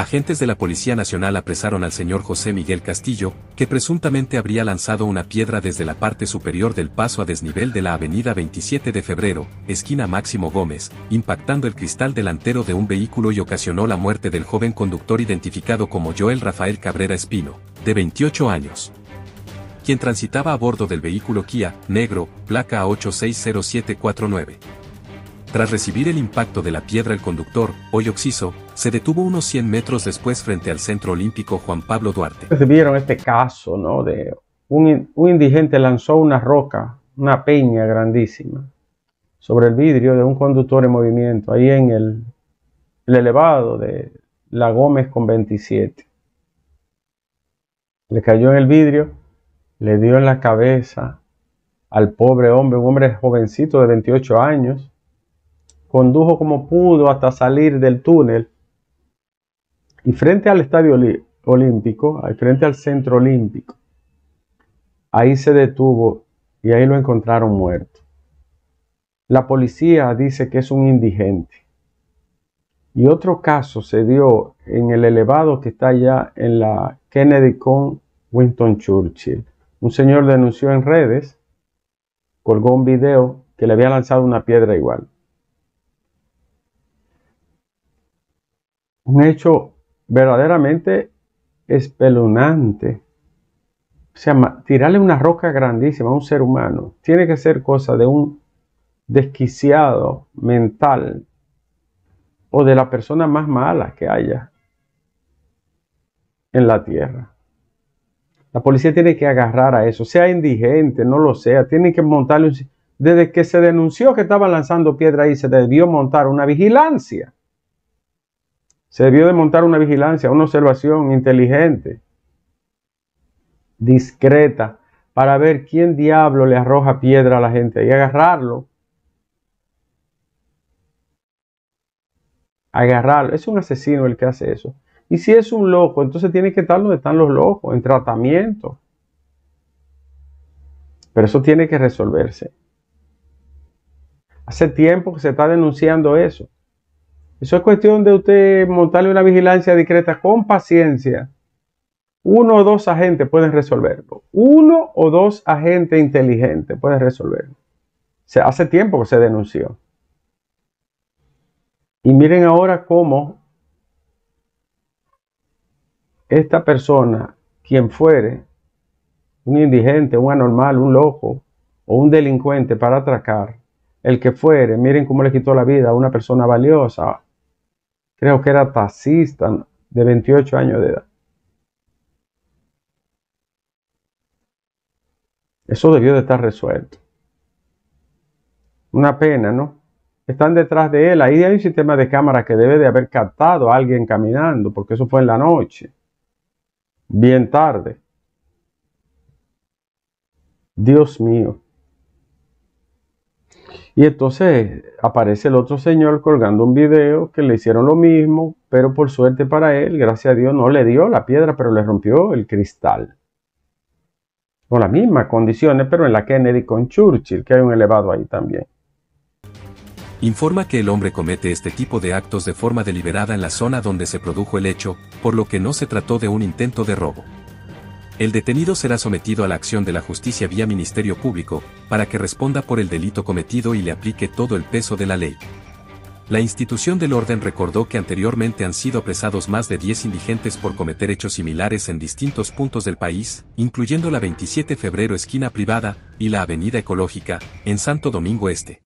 agentes de la Policía Nacional apresaron al señor José Miguel Castillo, que presuntamente habría lanzado una piedra desde la parte superior del paso a desnivel de la avenida 27 de febrero, esquina Máximo Gómez, impactando el cristal delantero de un vehículo y ocasionó la muerte del joven conductor identificado como Joel Rafael Cabrera Espino, de 28 años quien transitaba a bordo del vehículo Kia, negro, placa A860749. Tras recibir el impacto de la piedra el conductor, hoy oxiso, se detuvo unos 100 metros después frente al Centro Olímpico Juan Pablo Duarte. Vieron este caso, ¿no? De un, indigente lanzó una roca, una peña grandísima, sobre el vidrio de un conductor en movimiento, ahí en el, el elevado de La Gómez con 27. Le cayó en el vidrio, le dio en la cabeza al pobre hombre, un hombre jovencito de 28 años, condujo como pudo hasta salir del túnel y frente al Estadio Olímpico, frente al Centro Olímpico, ahí se detuvo y ahí lo encontraron muerto. La policía dice que es un indigente. Y otro caso se dio en el elevado que está allá en la Kennedy con Winston Churchill. Un señor denunció en redes, colgó un video que le había lanzado una piedra igual. Un hecho verdaderamente espeluznante. O sea, tirarle una roca grandísima a un ser humano tiene que ser cosa de un desquiciado mental o de la persona más mala que haya en la tierra. La policía tiene que agarrar a eso, sea indigente, no lo sea, tiene que montarle un... Desde que se denunció que estaban lanzando piedra ahí, se debió montar una vigilancia se debió de montar una vigilancia, una observación inteligente, discreta, para ver quién diablo le arroja piedra a la gente y agarrarlo. Agarrarlo. Es un asesino el que hace eso. Y si es un loco, entonces tiene que estar donde están los locos, en tratamiento. Pero eso tiene que resolverse. Hace tiempo que se está denunciando eso. Eso es cuestión de usted montarle una vigilancia discreta con paciencia. Uno o dos agentes pueden resolverlo. Uno o dos agentes inteligentes pueden resolverlo. Se, hace tiempo que se denunció. Y miren ahora cómo esta persona, quien fuere, un indigente, un anormal, un loco o un delincuente para atracar, el que fuere, miren cómo le quitó la vida a una persona valiosa, creo que era taxista, de 28 años de edad. Eso debió de estar resuelto. Una pena, ¿no? Están detrás de él. Ahí hay un sistema de cámara que debe de haber captado a alguien caminando, porque eso fue en la noche. Bien tarde. Dios mío. Y entonces aparece el otro señor colgando un video que le hicieron lo mismo, pero por suerte para él, gracias a Dios, no le dio la piedra, pero le rompió el cristal. Con las mismas condiciones, pero en la Kennedy con Churchill, que hay un elevado ahí también. Informa que el hombre comete este tipo de actos de forma deliberada en la zona donde se produjo el hecho, por lo que no se trató de un intento de robo. El detenido será sometido a la acción de la justicia vía Ministerio Público, para que responda por el delito cometido y le aplique todo el peso de la ley. La institución del orden recordó que anteriormente han sido apresados más de 10 indigentes por cometer hechos similares en distintos puntos del país, incluyendo la 27 febrero esquina privada y la avenida ecológica, en Santo Domingo Este.